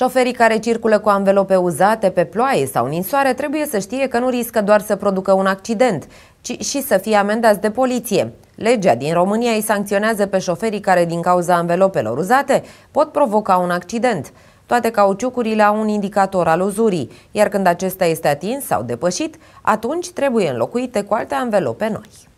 Șoferii care circulă cu anvelope uzate pe ploaie sau ninsoare trebuie să știe că nu riscă doar să producă un accident, ci și să fie amendați de poliție. Legea din România îi sancționează pe șoferii care, din cauza anvelopelor uzate, pot provoca un accident. Toate cauciucurile au un indicator al uzurii, iar când acesta este atins sau depășit, atunci trebuie înlocuite cu alte anvelope noi.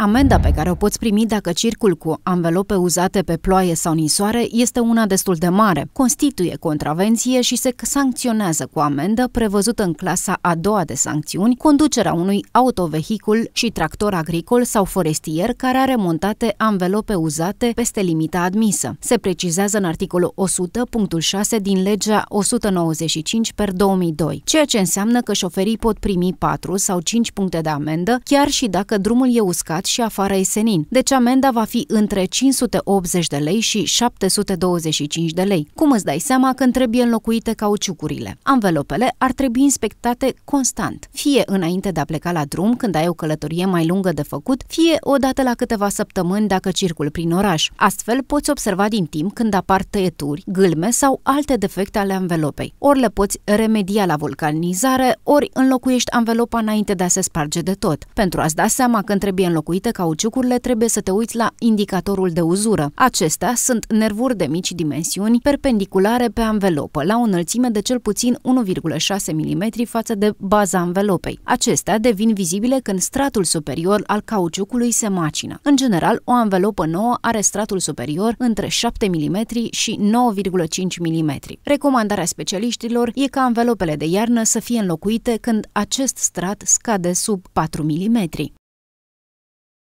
Amenda pe care o poți primi dacă circul cu anvelope uzate pe ploaie sau nisoare este una destul de mare, constituie contravenție și se sancționează cu amendă prevăzută în clasa a doua de sancțiuni conducerea unui autovehicul și tractor agricol sau forestier care are montate anvelope uzate peste limita admisă. Se precizează în articolul 100.6 din legea 195 per 2002, ceea ce înseamnă că șoferii pot primi 4 sau 5 puncte de amendă chiar și dacă drumul e uscat și afară e senin, deci amenda va fi între 580 de lei și 725 de lei. Cum îți dai seama când trebuie înlocuite cauciucurile? Anvelopele ar trebui inspectate constant, fie înainte de a pleca la drum, când ai o călătorie mai lungă de făcut, fie odată la câteva săptămâni dacă circul prin oraș. Astfel poți observa din timp când apar tăieturi, gâlme sau alte defecte ale anvelopei. Ori le poți remedia la vulcanizare, ori înlocuiești anvelopa înainte de a se sparge de tot, pentru a-ți da seama când trebuie înlocuit construite cauciucurile, trebuie să te uiți la indicatorul de uzură. Acestea sunt nervuri de mici dimensiuni, perpendiculare pe anvelopă, la o înălțime de cel puțin 1,6 mm față de baza anvelopei. Acestea devin vizibile când stratul superior al cauciucului se macină. În general, o anvelopă nouă are stratul superior între 7 mm și 9,5 mm. Recomandarea specialiștilor e ca anvelopele de iarnă să fie înlocuite când acest strat scade sub 4 mm.